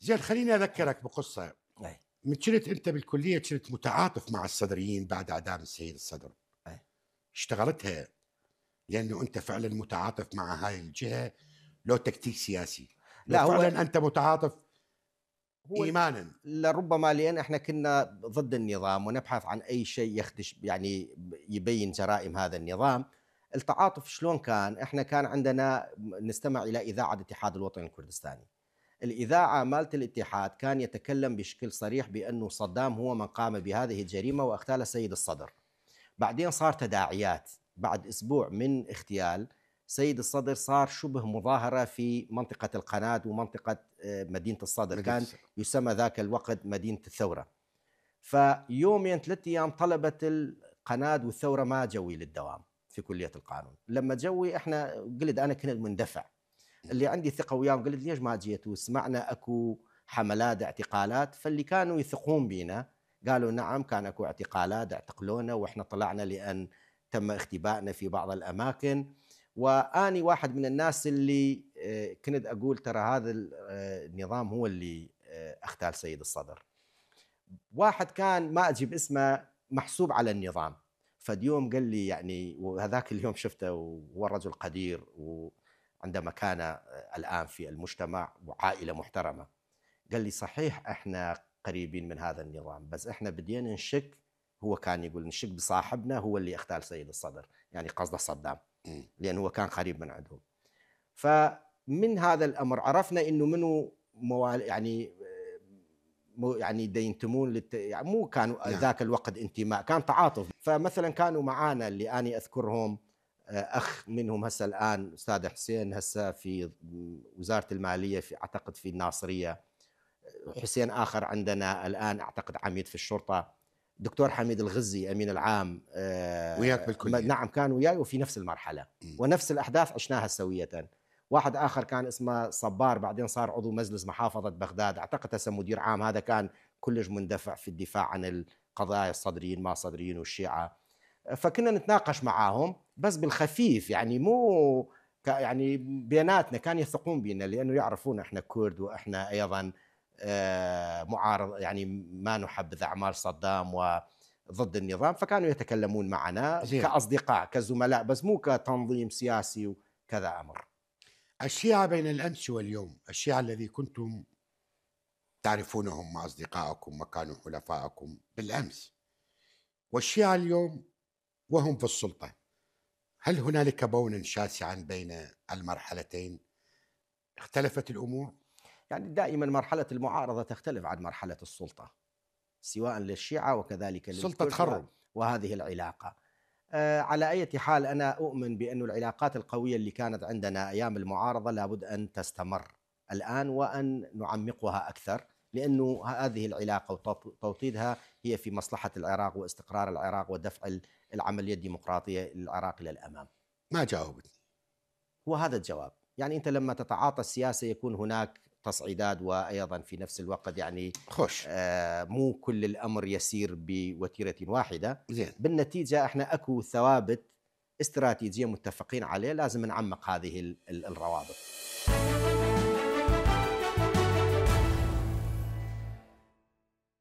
زين خليني اذكرك بقصه من كنت انت بالكليه كنت متعاطف مع الصدريين بعد اعدام السيد الصدر اشتغلتها لانه انت فعلا متعاطف مع هاي الجهه لو تكتيك سياسي لا هو فعلا انت متعاطف هو ايمانا لربما لان احنا كنا ضد النظام ونبحث عن اي شيء يخدش يعني يبين جرائم هذا النظام التعاطف شلون كان احنا كان عندنا نستمع الى اذاعه الاتحاد الوطني الكردستاني الإذاعة مالت الاتحاد كان يتكلم بشكل صريح بأنه صدام هو من قام بهذه الجريمة واغتال السيد الصدر بعدين صار تداعيات بعد أسبوع من اغتيال سيد الصدر صار شبه مظاهرة في منطقة القناة ومنطقة آه، مدينة الصدر كان يسمى ذاك الوقت مدينة الثورة فيومين ثلاثة أيام طلبت القناة والثورة ما جوي للدوام في كلية القانون لما جوي احنا قلت أنا كنت مندفع اللي عندي ثقه وياهم قلت ليش ما جيتوا سمعنا اكو حملات اعتقالات فاللي كانوا يثقون بينا قالوا نعم كان اكو اعتقالات اعتقلونا واحنا طلعنا لان تم اختبائنا في بعض الاماكن واني واحد من الناس اللي آه، كنت اقول ترى هذا آه، النظام هو اللي آه، اختال سيد الصدر واحد كان ما اجيب اسمه محسوب على النظام فديوم قال لي يعني وهذاك اليوم شفته وهو رجل قدير و عندما مكانة آه، الآن في المجتمع وعائلة محترمة قال لي صحيح إحنا قريبين من هذا النظام بس إحنا بدينا نشك هو كان يقول نشك بصاحبنا هو اللي اغتال سيد الصدر يعني قصده صدام لأنه هو كان قريب من عندهم فمن هذا الأمر عرفنا أنه منو موال يعني آه، مو يعني ينتمون للت... يعني مو كانوا نعم. ذاك الوقت انتماء كان تعاطف فمثلا كانوا معانا اللي أنا أذكرهم اخ منهم هسه الان استاذ حسين هسه في وزاره الماليه في اعتقد في الناصريه حسين اخر عندنا الان اعتقد عميد في الشرطه دكتور حميد الغزي امين العام آه، وياك بالكليه نعم كان وياي وفي نفس المرحله ونفس الاحداث عشناها سويه واحد اخر كان اسمه صبار بعدين صار عضو مجلس محافظه بغداد اعتقد هسه مدير عام هذا كان كلش مندفع في الدفاع عن القضايا الصدريين ما صدريين والشيعه فكنا نتناقش معاهم بس بالخفيف يعني مو يعني بيناتنا كانوا يثقون بينا لانه يعرفون احنا كرد واحنا ايضا آه، معارض يعني ما نحبذ اعمال صدام وضد النظام فكانوا يتكلمون معنا زين. كاصدقاء كزملاء بس مو كتنظيم سياسي وكذا امر. الشيعه بين الامس واليوم، الشيعه الذي كنتم تعرفونهم مع اصدقائكم وكانوا حلفائكم بالامس. والشيعه اليوم وهم في السلطه هل هنالك بون شاسعا بين المرحلتين اختلفت الامور يعني دائما مرحله المعارضه تختلف عن مرحله السلطه سواء للشيعه وكذلك سلطه تخرب وهذه العلاقه آه على اي حال انا اؤمن بأن العلاقات القويه اللي كانت عندنا ايام المعارضه لابد ان تستمر الان وان نعمقها اكثر لانه هذه العلاقه وتوطيدها هي في مصلحه العراق واستقرار العراق ودفع العمليه الديمقراطيه للعراق الى الامام. ما جاوبتني. هو هذا الجواب، يعني انت لما تتعاطى السياسه يكون هناك تصعيدات وايضا في نفس الوقت يعني خوش آه مو كل الامر يسير بوتيره واحده زين بالنتيجه احنا اكو ثوابت استراتيجيه متفقين عليه لازم نعمق هذه الروابط.